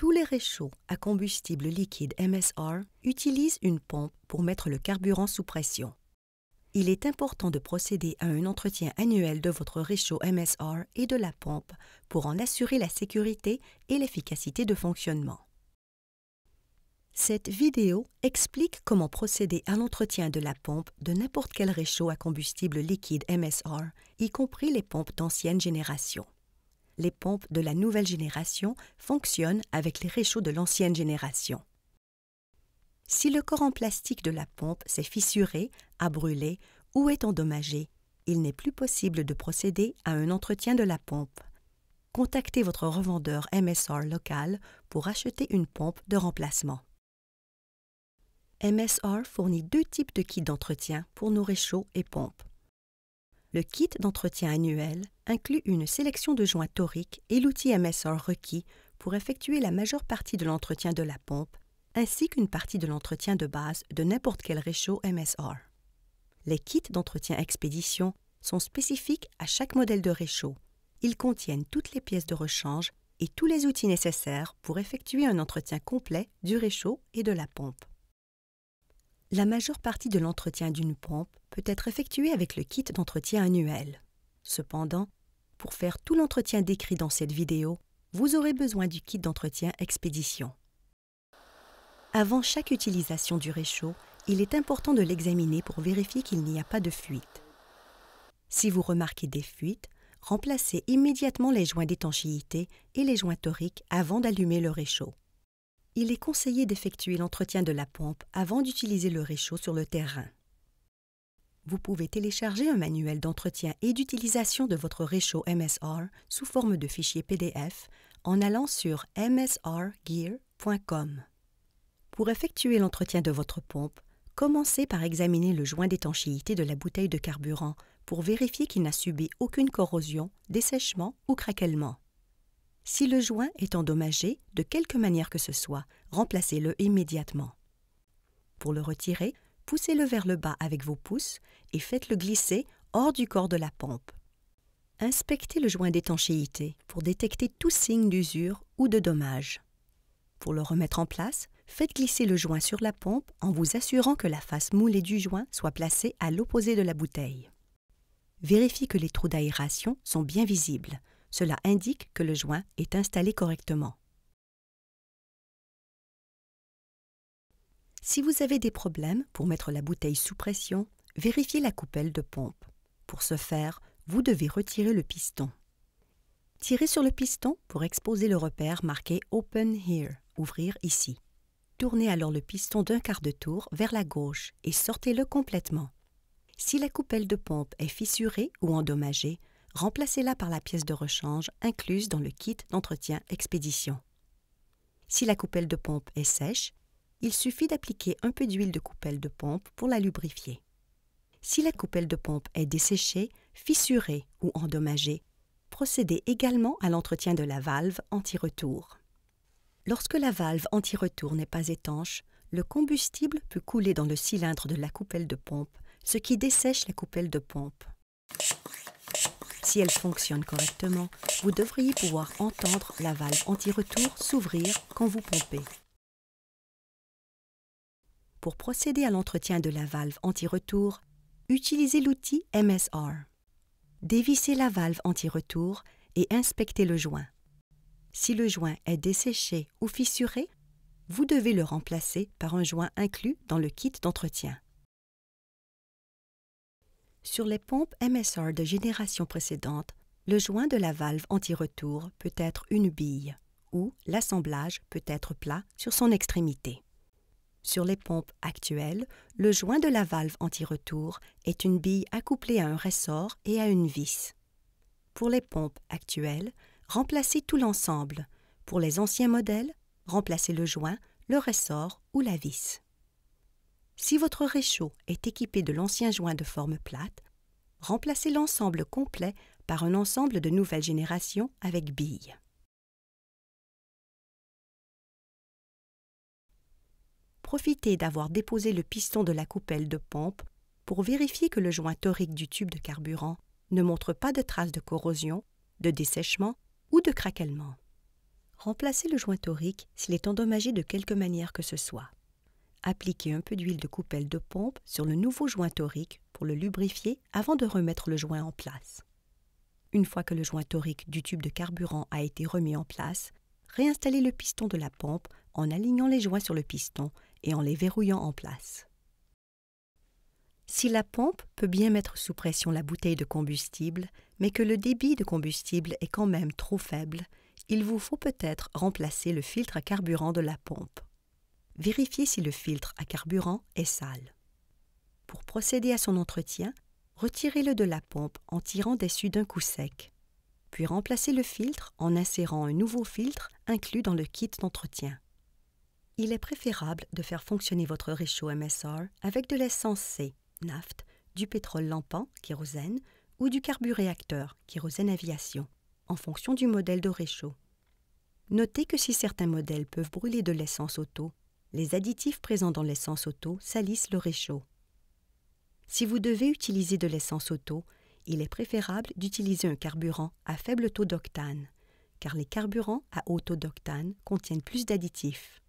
Tous les réchauds à combustible liquide MSR utilisent une pompe pour mettre le carburant sous pression. Il est important de procéder à un entretien annuel de votre réchaud MSR et de la pompe pour en assurer la sécurité et l'efficacité de fonctionnement. Cette vidéo explique comment procéder à l'entretien de la pompe de n'importe quel réchaud à combustible liquide MSR, y compris les pompes d'ancienne génération les pompes de la nouvelle génération fonctionnent avec les réchauds de l'ancienne génération. Si le corps en plastique de la pompe s'est fissuré, a brûlé ou est endommagé, il n'est plus possible de procéder à un entretien de la pompe. Contactez votre revendeur MSR local pour acheter une pompe de remplacement. MSR fournit deux types de kits d'entretien pour nos réchauds et pompes le kit d'entretien annuel inclut une sélection de joints toriques et l'outil MSR requis pour effectuer la majeure partie de l'entretien de la pompe, ainsi qu'une partie de l'entretien de base de n'importe quel réchaud MSR. Les kits d'entretien expédition sont spécifiques à chaque modèle de réchaud. Ils contiennent toutes les pièces de rechange et tous les outils nécessaires pour effectuer un entretien complet du réchaud et de la pompe. La majeure partie de l'entretien d'une pompe peut être effectuée avec le kit d'entretien annuel. Cependant, pour faire tout l'entretien décrit dans cette vidéo, vous aurez besoin du kit d'entretien Expédition. Avant chaque utilisation du réchaud, il est important de l'examiner pour vérifier qu'il n'y a pas de fuite. Si vous remarquez des fuites, remplacez immédiatement les joints d'étanchéité et les joints toriques avant d'allumer le réchaud il est conseillé d'effectuer l'entretien de la pompe avant d'utiliser le réchaud sur le terrain. Vous pouvez télécharger un manuel d'entretien et d'utilisation de votre réchaud MSR sous forme de fichier PDF en allant sur msrgear.com. Pour effectuer l'entretien de votre pompe, commencez par examiner le joint d'étanchéité de la bouteille de carburant pour vérifier qu'il n'a subi aucune corrosion, dessèchement ou craquellement. Si le joint est endommagé de quelque manière que ce soit, remplacez-le immédiatement. Pour le retirer, poussez-le vers le bas avec vos pouces et faites-le glisser hors du corps de la pompe. Inspectez le joint d'étanchéité pour détecter tout signe d'usure ou de dommage. Pour le remettre en place, faites glisser le joint sur la pompe en vous assurant que la face moulée du joint soit placée à l'opposé de la bouteille. Vérifiez que les trous d'aération sont bien visibles cela indique que le joint est installé correctement. Si vous avez des problèmes pour mettre la bouteille sous pression, vérifiez la coupelle de pompe. Pour ce faire, vous devez retirer le piston. Tirez sur le piston pour exposer le repère marqué Open Here, ouvrir ici. Tournez alors le piston d'un quart de tour vers la gauche et sortez-le complètement. Si la coupelle de pompe est fissurée ou endommagée, remplacez-la par la pièce de rechange incluse dans le kit d'entretien expédition. Si la coupelle de pompe est sèche, il suffit d'appliquer un peu d'huile de coupelle de pompe pour la lubrifier. Si la coupelle de pompe est desséchée, fissurée ou endommagée, procédez également à l'entretien de la valve anti-retour. Lorsque la valve anti-retour n'est pas étanche, le combustible peut couler dans le cylindre de la coupelle de pompe, ce qui dessèche la coupelle de pompe. Si elle fonctionne correctement, vous devriez pouvoir entendre la valve anti-retour s'ouvrir quand vous pompez. Pour procéder à l'entretien de la valve anti-retour, utilisez l'outil MSR. Dévissez la valve anti-retour et inspectez le joint. Si le joint est desséché ou fissuré, vous devez le remplacer par un joint inclus dans le kit d'entretien. Sur les pompes MSR de génération précédente, le joint de la valve anti-retour peut être une bille ou l'assemblage peut être plat sur son extrémité. Sur les pompes actuelles, le joint de la valve anti-retour est une bille accouplée à un ressort et à une vis. Pour les pompes actuelles, remplacez tout l'ensemble. Pour les anciens modèles, remplacez le joint, le ressort ou la vis. Si votre réchaud est équipé de l'ancien joint de forme plate, remplacez l'ensemble complet par un ensemble de nouvelle génération avec billes. Profitez d'avoir déposé le piston de la coupelle de pompe pour vérifier que le joint torique du tube de carburant ne montre pas de traces de corrosion, de dessèchement ou de craquellement. Remplacez le joint torique s'il est endommagé de quelque manière que ce soit appliquez un peu d'huile de coupelle de pompe sur le nouveau joint torique pour le lubrifier avant de remettre le joint en place. Une fois que le joint torique du tube de carburant a été remis en place, réinstallez le piston de la pompe en alignant les joints sur le piston et en les verrouillant en place. Si la pompe peut bien mettre sous pression la bouteille de combustible, mais que le débit de combustible est quand même trop faible, il vous faut peut-être remplacer le filtre à carburant de la pompe. Vérifiez si le filtre à carburant est sale. Pour procéder à son entretien, retirez-le de la pompe en tirant dessus d'un coup sec, puis remplacez le filtre en insérant un nouveau filtre inclus dans le kit d'entretien. Il est préférable de faire fonctionner votre réchaud MSR avec de l'essence C, naft, du pétrole lampant, kérosène, ou du carburéacteur, kérosène aviation, en fonction du modèle de réchaud. Notez que si certains modèles peuvent brûler de l'essence auto, les additifs présents dans l'essence auto salissent le réchaud. Si vous devez utiliser de l'essence auto, il est préférable d'utiliser un carburant à faible taux d'octane, car les carburants à haut taux d'octane contiennent plus d'additifs.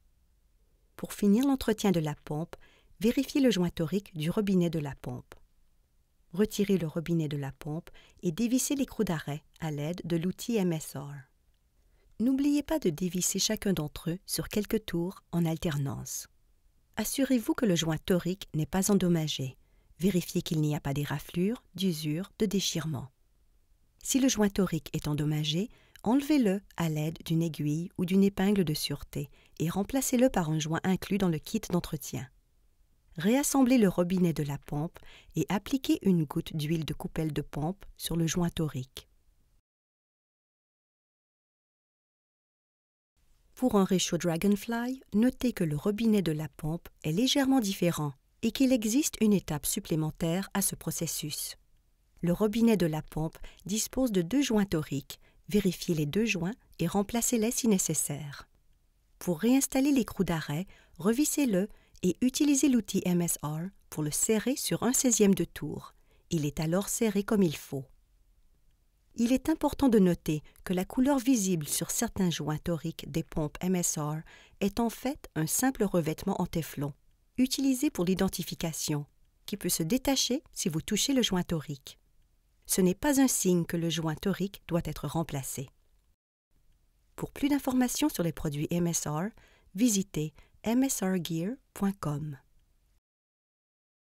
Pour finir l'entretien de la pompe, vérifiez le joint torique du robinet de la pompe. Retirez le robinet de la pompe et dévissez l'écrou d'arrêt à l'aide de l'outil MSR. N'oubliez pas de dévisser chacun d'entre eux sur quelques tours en alternance. Assurez-vous que le joint torique n'est pas endommagé. Vérifiez qu'il n'y a pas des raflures, d'usure, de déchirement. Si le joint torique est endommagé, enlevez-le à l'aide d'une aiguille ou d'une épingle de sûreté et remplacez-le par un joint inclus dans le kit d'entretien. Réassemblez le robinet de la pompe et appliquez une goutte d'huile de coupelle de pompe sur le joint torique. Pour un réchaud Dragonfly, notez que le robinet de la pompe est légèrement différent et qu'il existe une étape supplémentaire à ce processus. Le robinet de la pompe dispose de deux joints toriques. Vérifiez les deux joints et remplacez-les si nécessaire. Pour réinstaller l'écrou d'arrêt, revissez-le et utilisez l'outil MSR pour le serrer sur un 16e de tour. Il est alors serré comme il faut il est important de noter que la couleur visible sur certains joints toriques des pompes MSR est en fait un simple revêtement en téflon, utilisé pour l'identification, qui peut se détacher si vous touchez le joint torique. Ce n'est pas un signe que le joint torique doit être remplacé. Pour plus d'informations sur les produits MSR, visitez msrgear.com.